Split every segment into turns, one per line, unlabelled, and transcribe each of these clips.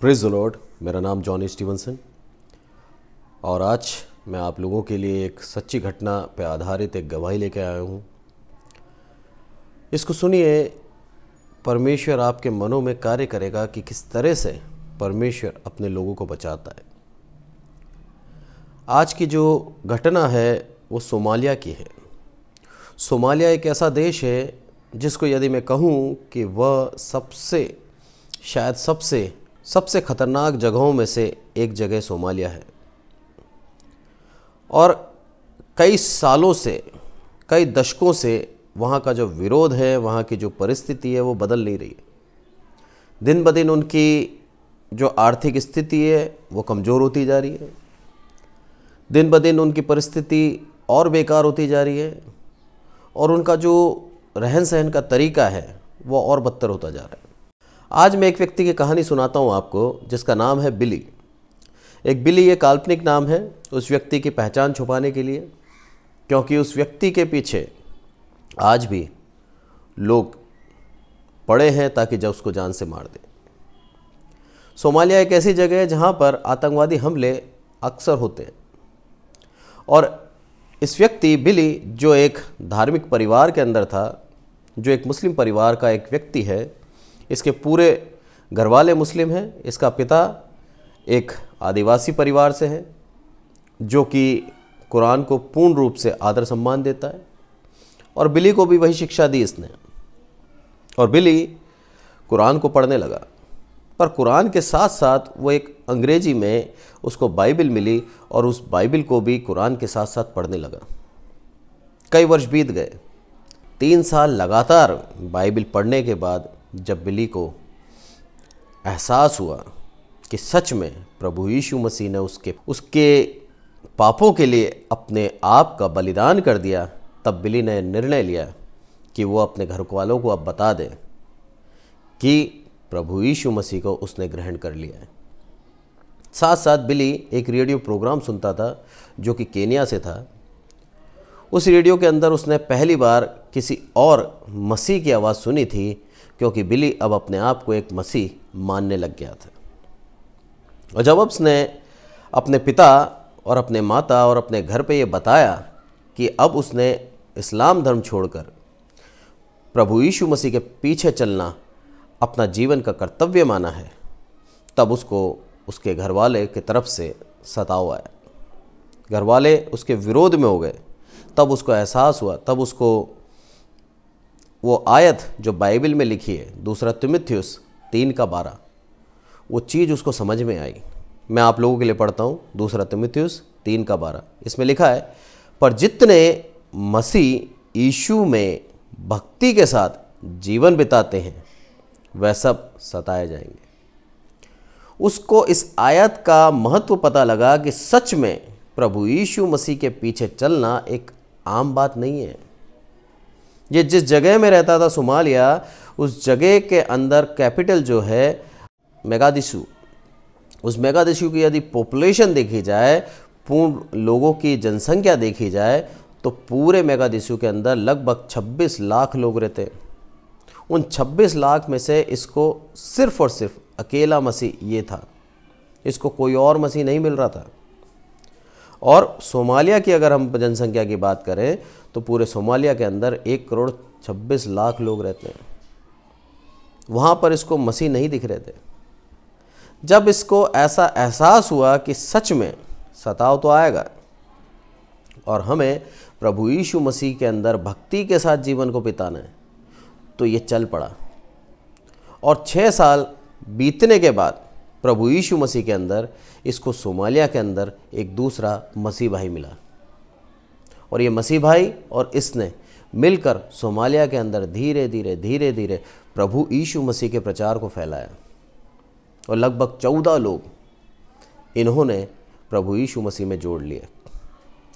praise Lord मेरा नाम Johnny Stevenson और आज मैं आप लोगों के लिए एक सच्ची घटना पर आधारित एक गवाही लेकर आया हूँ इसको सुनिए परमेश्वर आपके मनों में कार्य करेगा कि किस तरह से परमेश्वर अपने लोगों को बचाता है आज की जो घटना है वो सोमालिया की है सोमालिया एक ऐसा देश है जिसको यदि मैं कहूँ कि वह सबसे शायद सबसे सबसे ख़तरनाक जगहों में से एक जगह सोमालिया है और कई सालों से कई दशकों से वहाँ का जो विरोध है वहाँ की जो परिस्थिति है वो बदल नहीं रही है दिन ब दिन उनकी जो आर्थिक स्थिति है वो कमज़ोर होती जा रही है दिन ब दिन उनकी परिस्थिति और बेकार होती जा रही है और उनका जो रहन सहन का तरीका है वो और बदतर होता जा रहा है आज मैं एक व्यक्ति की कहानी सुनाता हूँ आपको जिसका नाम है बिली एक बिली ये काल्पनिक नाम है उस व्यक्ति की पहचान छुपाने के लिए क्योंकि उस व्यक्ति के पीछे आज भी लोग पड़े हैं ताकि जब उसको जान से मार दें सोमालिया एक ऐसी जगह है जहाँ पर आतंकवादी हमले अक्सर होते हैं और इस व्यक्ति बिली जो एक धार्मिक परिवार के अंदर था जो एक मुस्लिम परिवार का एक व्यक्ति है इसके पूरे घरवाले मुस्लिम हैं इसका पिता एक आदिवासी परिवार से है जो कि कुरान को पूर्ण रूप से आदर सम्मान देता है और बिली को भी वही शिक्षा दी इसने और बिली कुरान को पढ़ने लगा पर कुरान के साथ साथ वो एक अंग्रेजी में उसको बाइबल मिली और उस बाइबल को भी कुरान के साथ साथ पढ़ने लगा कई वर्ष बीत गए तीन साल लगातार बाइबल पढ़ने के बाद जब बिली को एहसास हुआ कि सच में प्रभु यीशु मसीह ने उसके उसके पापों के लिए अपने आप का बलिदान कर दिया तब बिली ने निर्णय लिया कि वो अपने घर वालों को अब बता दे कि प्रभु यीशु मसीह को उसने ग्रहण कर लिया है साथ साथ बिली एक रेडियो प्रोग्राम सुनता था जो कि केनिया से था उस रेडियो के अंदर उसने पहली बार किसी और मसीह की आवाज़ सुनी थी क्योंकि बिली अब अपने आप को एक मसीह मानने लग गया था और जब उसने अपने पिता और अपने माता और अपने घर पे ये बताया कि अब उसने इस्लाम धर्म छोड़कर प्रभु यीशु मसीह के पीछे चलना अपना जीवन का कर्तव्य माना है तब उसको उसके घर वाले की तरफ से सताव आया घर वाले उसके विरोध में हो गए तब उसको एहसास हुआ तब उसको वो आयत जो बाइबल में लिखी है दूसरा तिमिथ्यूस तीन का बारह वो चीज़ उसको समझ में आई मैं आप लोगों के लिए पढ़ता हूँ दूसरा तिमिथ्यूस तीन का बारह इसमें लिखा है पर जितने मसीह ईशु में भक्ति के साथ जीवन बिताते हैं वह सब सताए जाएंगे उसको इस आयत का महत्व पता लगा कि सच में प्रभु यीशु मसीह के पीछे चलना एक आम बात नहीं है ये जिस जगह में रहता था सोमालिया उस जगह के अंदर कैपिटल जो है मेगादिशु उस मेगादिशु की यदि पॉपुलेशन देखी जाए पूर्ण लोगों की जनसंख्या देखी जाए तो पूरे मेगादिशु के अंदर लगभग 26 लाख लोग रहते हैं उन 26 लाख में से इसको सिर्फ और सिर्फ अकेला मसीह ये था इसको कोई और मसीह नहीं मिल रहा था और सोमालिया की अगर हम जनसंख्या की बात करें तो पूरे सोमालिया के अंदर एक करोड़ छब्बीस लाख लोग रहते हैं वहाँ पर इसको मसीह नहीं दिख रहे थे जब इसको ऐसा एहसास हुआ कि सच में सताव तो आएगा और हमें प्रभु यीशु मसीह के अंदर भक्ति के साथ जीवन को बिताना है तो ये चल पड़ा और छः साल बीतने के बाद प्रभु यीशु मसीह के अंदर इसको सोमालिया के अंदर एक दूसरा मसीह भाई मिला और ये मसीह भाई और इसने मिलकर सोमालिया के अंदर धीरे धीरे धीरे धीरे प्रभु यीशु मसीह के प्रचार को फैलाया और लगभग चौदह लोग इन्होंने प्रभु यीशु मसीह में जोड़ लिए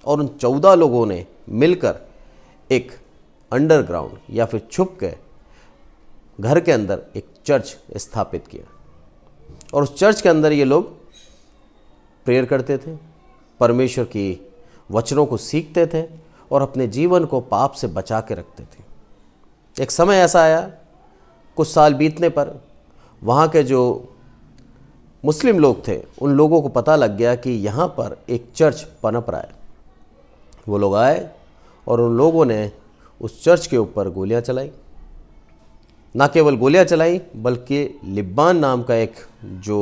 और उन चौदह लोगों ने मिलकर एक अंडरग्राउंड या फिर छुप के घर के अंदर एक चर्च स्थापित किया और उस चर्च के अंदर ये लोग प्रेयर करते थे परमेश्वर की वचनों को सीखते थे और अपने जीवन को पाप से बचा के रखते थे एक समय ऐसा आया कुछ साल बीतने पर वहाँ के जो मुस्लिम लोग थे उन लोगों को पता लग गया कि यहाँ पर एक चर्च पनप रहा है वो लोग आए और उन लोगों ने उस चर्च के ऊपर गोलियाँ चलाई ना केवल गोलियां चलाई बल्कि लिब्बान नाम का एक जो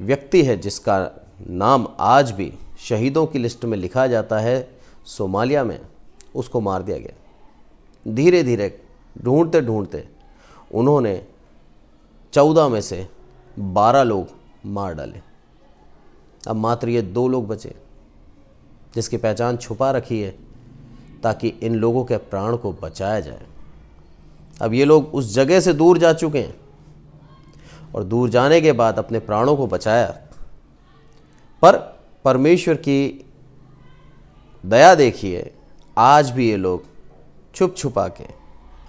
व्यक्ति है जिसका नाम आज भी शहीदों की लिस्ट में लिखा जाता है सोमालिया में उसको मार दिया गया धीरे धीरे ढूंढते ढूंढते उन्होंने चौदह में से बारह लोग मार डाले अब मात्र ये दो लोग बचे जिसकी पहचान छुपा रखी है ताकि इन लोगों के प्राण को बचाया जाए अब ये लोग उस जगह से दूर जा चुके हैं और दूर जाने के बाद अपने प्राणों को बचाया पर परमेश्वर की दया देखिए आज भी ये लोग छुप छुपा के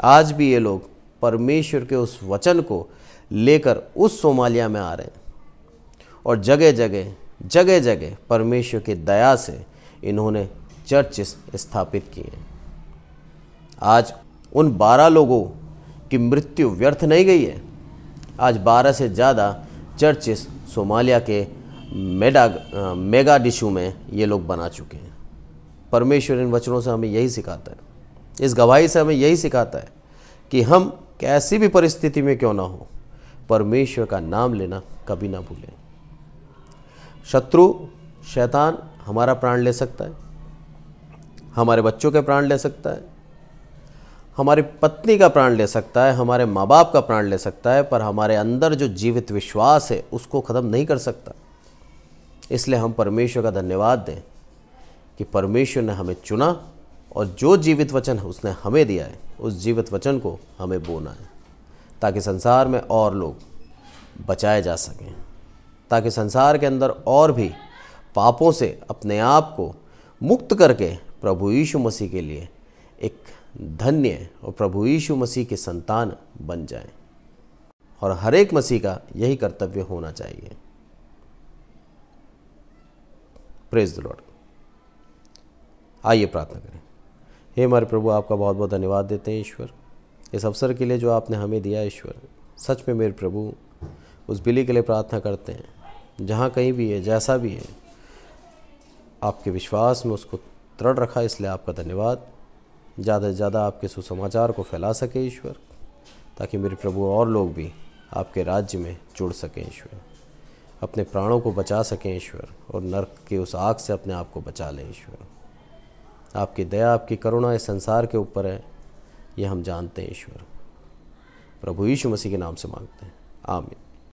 आज भी ये लोग परमेश्वर के उस वचन को लेकर उस सोमालिया में आ रहे हैं और जगह जगह जगह जगह परमेश्वर की दया से इन्होंने चर्च स्थापित किए आज उन बारह लोगों की मृत्यु व्यर्थ नहीं गई है आज बारह से ज़्यादा चर्चेस सोमालिया के मेडा मेगा डिशू में ये लोग बना चुके हैं परमेश्वर इन वचनों से हमें यही सिखाता है इस गवाही से हमें यही सिखाता है कि हम कैसी भी परिस्थिति में क्यों ना हो परमेश्वर का नाम लेना कभी ना भूलें शत्रु शैतान हमारा प्राण ले सकता है हमारे बच्चों के प्राण ले सकता है हमारी पत्नी का प्राण ले सकता है हमारे माँ बाप का प्राण ले सकता है पर हमारे अंदर जो जीवित विश्वास है उसको ख़त्म नहीं कर सकता इसलिए हम परमेश्वर का धन्यवाद दें कि परमेश्वर ने हमें चुना और जो जीवित वचन उसने हमें दिया है उस जीवित वचन को हमें बोना है ताकि संसार में और लोग बचाए जा सकें ताकि संसार के अंदर और भी पापों से अपने आप को मुक्त करके प्रभु यीशु मसीह के लिए एक धन्य और प्रभु यीशु मसीह के संतान बन जाएं और हर एक मसीह का यही कर्तव्य होना चाहिए प्रेज द लॉर्ड आइए प्रार्थना करें हे हमारे प्रभु आपका बहुत बहुत धन्यवाद देते हैं ईश्वर इस अवसर के लिए जो आपने हमें दिया ईश्वर सच में मेरे प्रभु उस बिली के लिए प्रार्थना करते हैं जहाँ कहीं भी है जैसा भी है आपके विश्वास में उसको दृढ़ रखा इसलिए आपका धन्यवाद ज़्यादा से ज़्यादा आपके सुसमाचार को फैला सके ईश्वर ताकि मेरे प्रभु और लोग भी आपके राज्य में जुड़ सकें ईश्वर अपने प्राणों को बचा सकें ईश्वर और नर्क के उस आग से अपने आप को बचा लें ईश्वर आपकी दया आपकी करुणा इस संसार के ऊपर है ये हम जानते हैं ईश्वर प्रभु यीशु मसीह के नाम से मांगते हैं आमिर